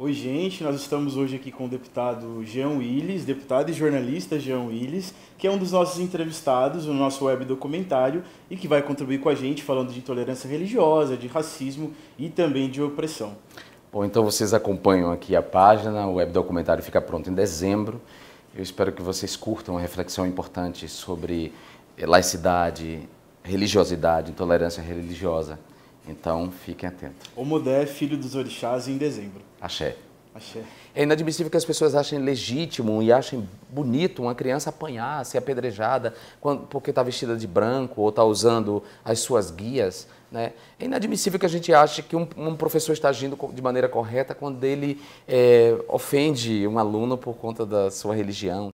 Oi, gente. Nós estamos hoje aqui com o deputado Jean Willis, deputado e jornalista Jean Willis, que é um dos nossos entrevistados no nosso web documentário e que vai contribuir com a gente falando de intolerância religiosa, de racismo e também de opressão. Bom, então vocês acompanham aqui a página, o web documentário fica pronto em dezembro. Eu espero que vocês curtam uma reflexão importante sobre laicidade, religiosidade, intolerância religiosa. Então, fiquem atentos. O Modé é filho dos orixás em dezembro. Axé. Axé. É inadmissível que as pessoas achem legítimo e achem bonito uma criança apanhar, ser apedrejada quando, porque está vestida de branco ou está usando as suas guias. Né? É inadmissível que a gente ache que um, um professor está agindo de maneira correta quando ele é, ofende um aluno por conta da sua religião.